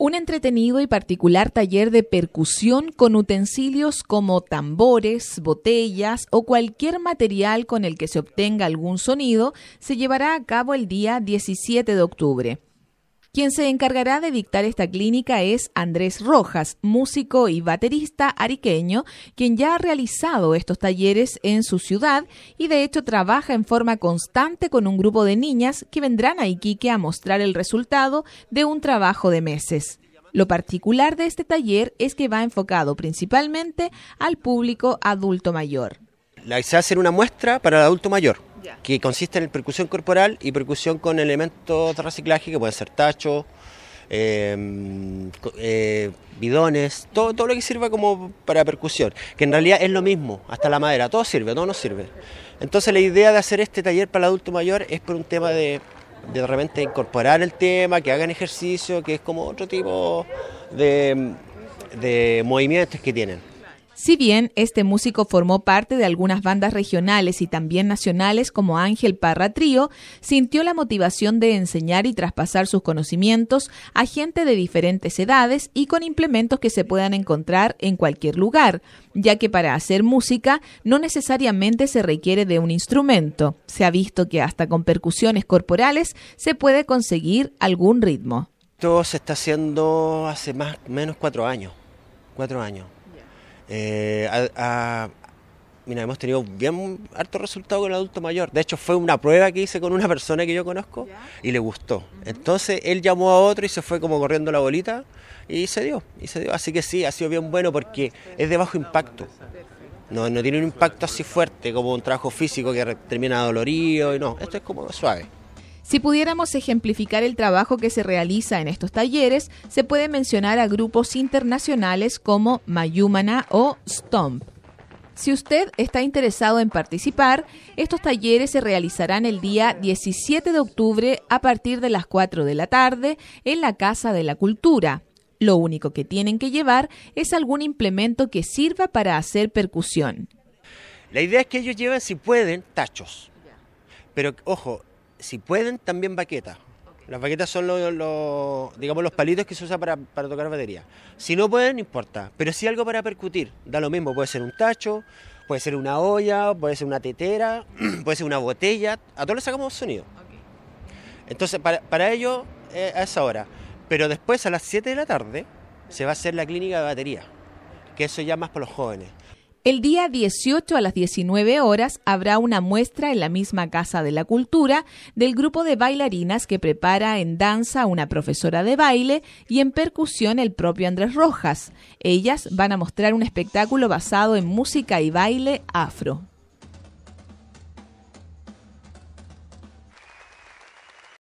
un entretenido y particular taller de percusión con utensilios como tambores, botellas o cualquier material con el que se obtenga algún sonido se llevará a cabo el día 17 de octubre. Quien se encargará de dictar esta clínica es Andrés Rojas, músico y baterista ariqueño, quien ya ha realizado estos talleres en su ciudad y de hecho trabaja en forma constante con un grupo de niñas que vendrán a Iquique a mostrar el resultado de un trabajo de meses. Lo particular de este taller es que va enfocado principalmente al público adulto mayor. La idea es hacer una muestra para el adulto mayor que consiste en percusión corporal y percusión con elementos de reciclaje que pueden ser tachos, em, eh, bidones, todo, lo que sirva como para percusión, que en realidad es lo mismo, hasta la madera, todo sirve, todo nos sirve. Entonces la idea de hacer este taller para el adulto mayor es por un tema de de repente incorporar el tema, que hagan ejercicio, que es como otro tipo de movimientos que tienen. Si bien este músico formó parte de algunas bandas regionales y también nacionales como Ángel Parra Trío, sintió la motivación de enseñar y traspasar sus conocimientos a gente de diferentes edades y con implementos que se puedan encontrar en cualquier lugar, ya que para hacer música no necesariamente se requiere de un instrumento. Se ha visto que hasta con percusiones corporales se puede conseguir algún ritmo. Esto se está haciendo hace más menos cuatro años. Cuatro años eh, mira, hemos tenido bien harto resultado con el adulto mayor. De hecho, fue una prueba que hice con una persona que yo conozco y le gustó. Entonces él llamó a otro y se fue como corriendo la bolita y se dio. Y se dio. Así que sí, ha sido bien bueno porque es de bajo impacto. No, no tiene un impacto así fuerte como un trabajo físico que termina dolorido y no. Esto es como suave. Si pudiéramos ejemplificar el trabajo que se realiza en estos talleres, se puede mencionar a grupos internacionales como Mayumana o Stomp. Si usted está interesado en participar, estos talleres se realizarán el día 17 de octubre a partir de las 4 de la tarde en la Casa de la Cultura. Lo único que tienen que llevar es algún implemento que sirva para hacer percusión. La idea es que ellos lleven, si pueden, tachos. Pero ojo, si pueden, también baquetas. Las baquetas son los, digamos, los palitos que se usan para, tocar batería. Si no pueden, no importa. Pero si algo para percutir. Da lo mismo. Puede ser un tacho, puede ser una olla, puede ser una tetera, puede ser una botella. A todos les sacamos sonido. Entonces, para, ello, eh, a esa hora. Pero después, a las 7 de la tarde, se va a hacer la clínica de batería. Que eso ya más para los jóvenes. El día 18 a las 19 horas habrá una muestra en la misma Casa de la Cultura del grupo de bailarinas que prepara en danza una profesora de baile y en percusión el propio Andrés Rojas. Ellas van a mostrar un espectáculo basado en música y baile afro.